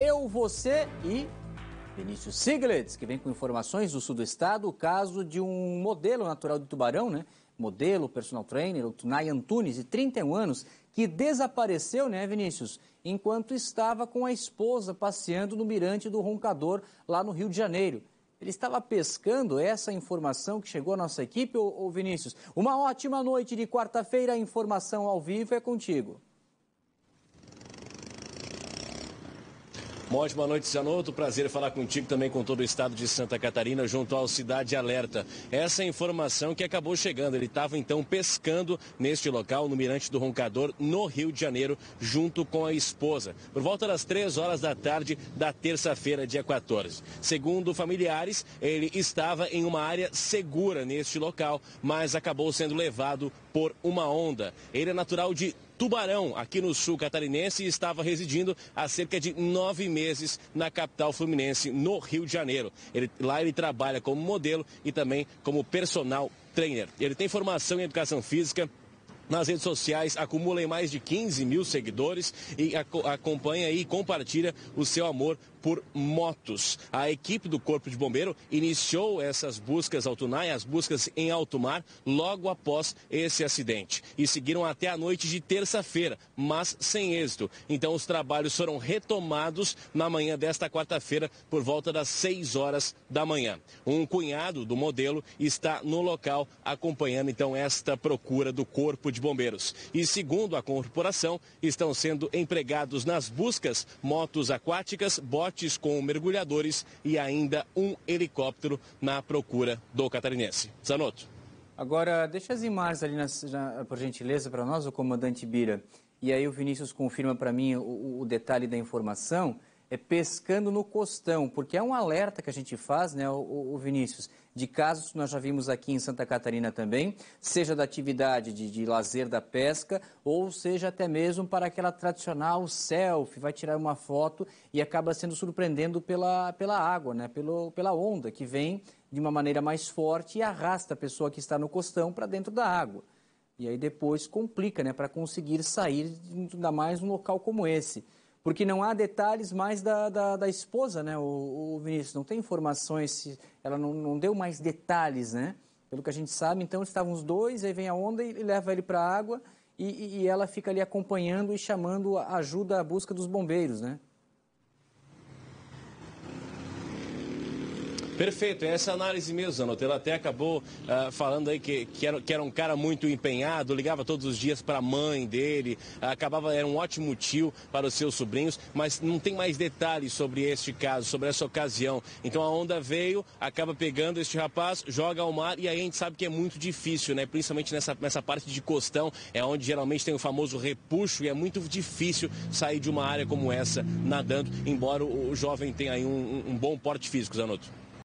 Eu, Você e Vinícius Siglitz, que vem com informações do sul do estado, o caso de um modelo natural de tubarão, né? Modelo, personal trainer, o Tunay Antunes, de 31 anos, que desapareceu, né, Vinícius? Enquanto estava com a esposa passeando no mirante do Roncador, lá no Rio de Janeiro. Ele estava pescando essa informação que chegou à nossa equipe, ô, ô Vinícius. Uma ótima noite de quarta-feira, a informação ao vivo é contigo. Uma ótima noite, Sanoto. Prazer falar contigo também com todo o estado de Santa Catarina, junto ao Cidade Alerta. Essa é a informação que acabou chegando. Ele estava então pescando neste local, no Mirante do Roncador, no Rio de Janeiro, junto com a esposa. Por volta das 3 horas da tarde da terça-feira, dia 14. Segundo familiares, ele estava em uma área segura neste local, mas acabou sendo levado por uma onda. Ele é natural de Tubarão, aqui no sul catarinense, e estava residindo há cerca de nove meses na capital fluminense, no Rio de Janeiro. Ele, lá ele trabalha como modelo e também como personal trainer. Ele tem formação em educação física nas redes sociais, acumula mais de 15 mil seguidores e acompanha e compartilha o seu amor por motos. A equipe do Corpo de Bombeiro iniciou essas buscas ao Tunai, as buscas em alto mar, logo após esse acidente. E seguiram até a noite de terça-feira, mas sem êxito. Então os trabalhos foram retomados na manhã desta quarta-feira, por volta das 6 horas da manhã. Um cunhado do modelo está no local acompanhando então esta procura do Corpo de de Bombeiros. E segundo a corporação, estão sendo empregados nas buscas motos aquáticas, botes com mergulhadores e ainda um helicóptero na procura do catarinense. Zanotto. Agora, deixa as imagens ali, nas, na, por gentileza, para nós, o comandante Bira. E aí o Vinícius confirma para mim o, o detalhe da informação é pescando no costão, porque é um alerta que a gente faz, né, o, o Vinícius, de casos que nós já vimos aqui em Santa Catarina também, seja da atividade de, de lazer da pesca, ou seja até mesmo para aquela tradicional selfie, vai tirar uma foto e acaba sendo surpreendendo pela, pela água, né, pelo, pela onda que vem de uma maneira mais forte e arrasta a pessoa que está no costão para dentro da água. E aí depois complica, né, para conseguir sair, ainda mais num local como esse porque não há detalhes mais da, da, da esposa, né, o, o, Vinícius? Não tem informações, se ela não, não deu mais detalhes, né? Pelo que a gente sabe, então estavam os dois, aí vem a onda e leva ele para a água e, e, ela fica ali acompanhando e chamando a ajuda à busca dos bombeiros, né? Perfeito, é essa análise mesmo, Zanotto. Ela até acabou uh, falando aí que, que era, que, era, um cara muito empenhado, ligava todos os dias para a mãe dele, uh, acabava, era um ótimo tio para os seus sobrinhos, mas não tem mais detalhes sobre este caso, sobre essa ocasião. Então a onda veio, acaba pegando este rapaz, joga ao mar e aí a gente sabe que é muito difícil, né? Principalmente nessa, nessa parte de costão, é onde geralmente tem o famoso repuxo e é muito difícil sair de uma área como essa nadando, embora o, o jovem tenha aí um, um bom porte físico, Zanotto.